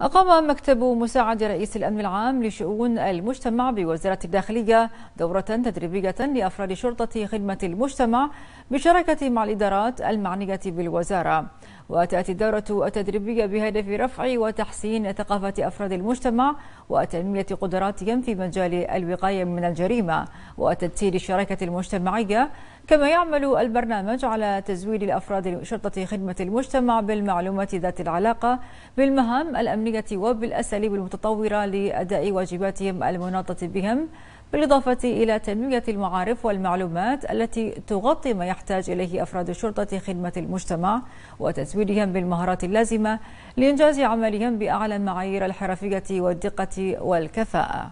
أقام مكتب مساعد رئيس الأمن العام لشؤون المجتمع بوزارة الداخلية دورة تدريبية لأفراد شرطة خدمة المجتمع بشراكة مع الإدارات المعنية بالوزارة وتأتي الدورة التدريبية بهدف رفع وتحسين ثقافة أفراد المجتمع وتنمية قدراتهم في مجال الوقاية من الجريمة وتدسير الشراكة المجتمعية كما يعمل البرنامج على تزويد الأفراد شرطة خدمة المجتمع بالمعلومات ذات العلاقة بالمهام الأمنية وبالأساليب المتطورة لأداء واجباتهم المناطة بهم بالإضافة إلى تنمية المعارف والمعلومات التي تغطي ما يحتاج إليه أفراد شرطة خدمة المجتمع وتزويدهم بالمهارات اللازمة لإنجاز عملهم بأعلى المعايير الحرفية والدقة والكفاءة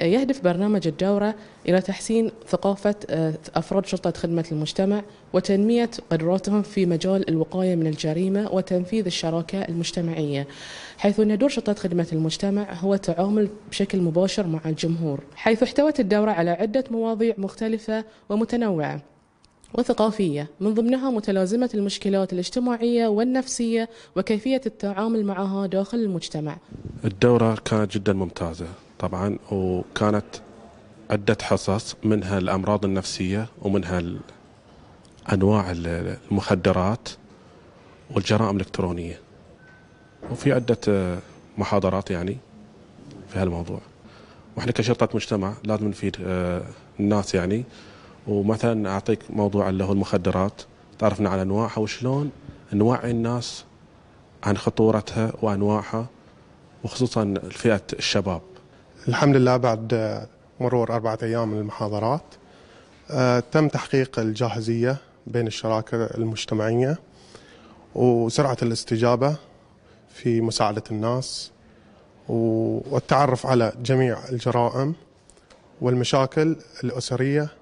يهدف برنامج الجورة إلى تحسين ثقافة آه، أفراد شرطة خدمة المجتمع وتنمية قدراتهم في مجال الوقاية من الجريمة وتنفيذ الشراكة المجتمعية حيث أن دور شرطة خدمة المجتمع هو التعامل بشكل مباشر مع الجمهور حيث احتوت الدورة على عدة مواضيع مختلفة ومتنوعة وثقافية من ضمنها متلازمة المشكلات الاجتماعية والنفسية وكيفية التعامل معها داخل المجتمع الدورة كانت جدا ممتازة طبعا وكانت عدة حصص منها الأمراض النفسية ومنها أنواع المخدرات والجرائم الإلكترونية وفي عدة آه، محاضرات يعني في هالموضوع واحنا كشرطة مجتمع لازم نفيد آه، الناس يعني ومثلا أعطيك موضوع اللي هو المخدرات تعرفنا على أنواعها وشلون نوعي الناس عن خطورتها وأنواعها وخصوصا فئة الشباب الحمد لله بعد مرور أربعة أيام من المحاضرات آه، تم تحقيق الجاهزية بين الشراكة المجتمعية وسرعة الاستجابة في مساعدة الناس والتعرف على جميع الجرائم والمشاكل الأسرية